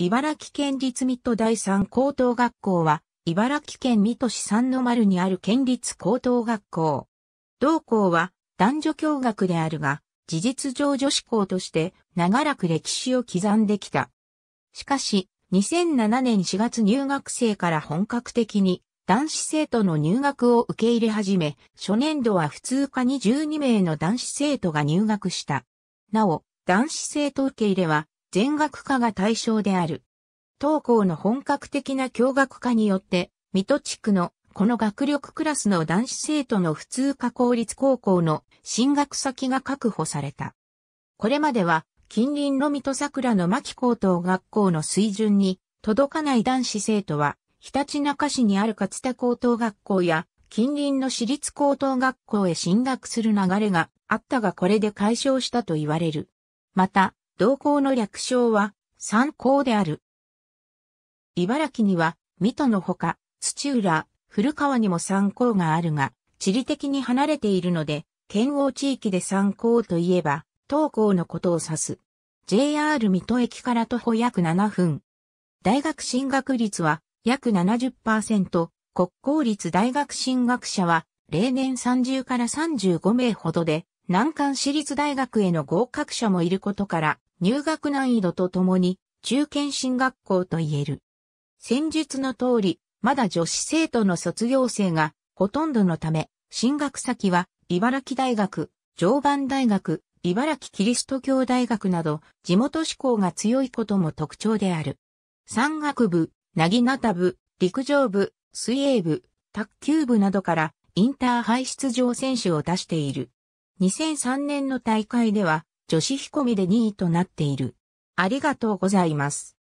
茨城県立水戸第三高等学校は、茨城県水戸市三の丸にある県立高等学校。同校は男女共学であるが、事実上女子校として長らく歴史を刻んできた。しかし、2007年4月入学生から本格的に男子生徒の入学を受け入れ始め、初年度は普通科に12名の男子生徒が入学した。なお、男子生徒受け入れは全学科が対象である。当校の本格的な教学化によって、水戸地区のこの学力クラスの男子生徒の普通科公立高校の進学先が確保された。これまでは近隣の水戸桜の牧高等学校の水準に届かない男子生徒は、ひたちなか市にある勝田高等学校や近隣の私立高等学校へ進学する流れがあったがこれで解消したと言われる。また、同校の略称は、三校である。茨城には、水戸のほか、土浦、古川にも三校があるが、地理的に離れているので、県央地域で三校といえば、東校のことを指す。JR 水戸駅から徒歩約7分。大学進学率は約70%、国公立大学進学者は例年30から35名ほどで、難関私立大学への合格者もいることから、入学難易度とともに中堅進学校と言える。戦術の通り、まだ女子生徒の卒業生がほとんどのため、進学先は茨城大学、常磐大学、茨城キリスト教大学など地元志向が強いことも特徴である。山岳部、なぎなた部、陸上部、水泳部、卓球部などからインターハイ出場選手を出している。2003年の大会では女子引込みで2位となっている。ありがとうございます。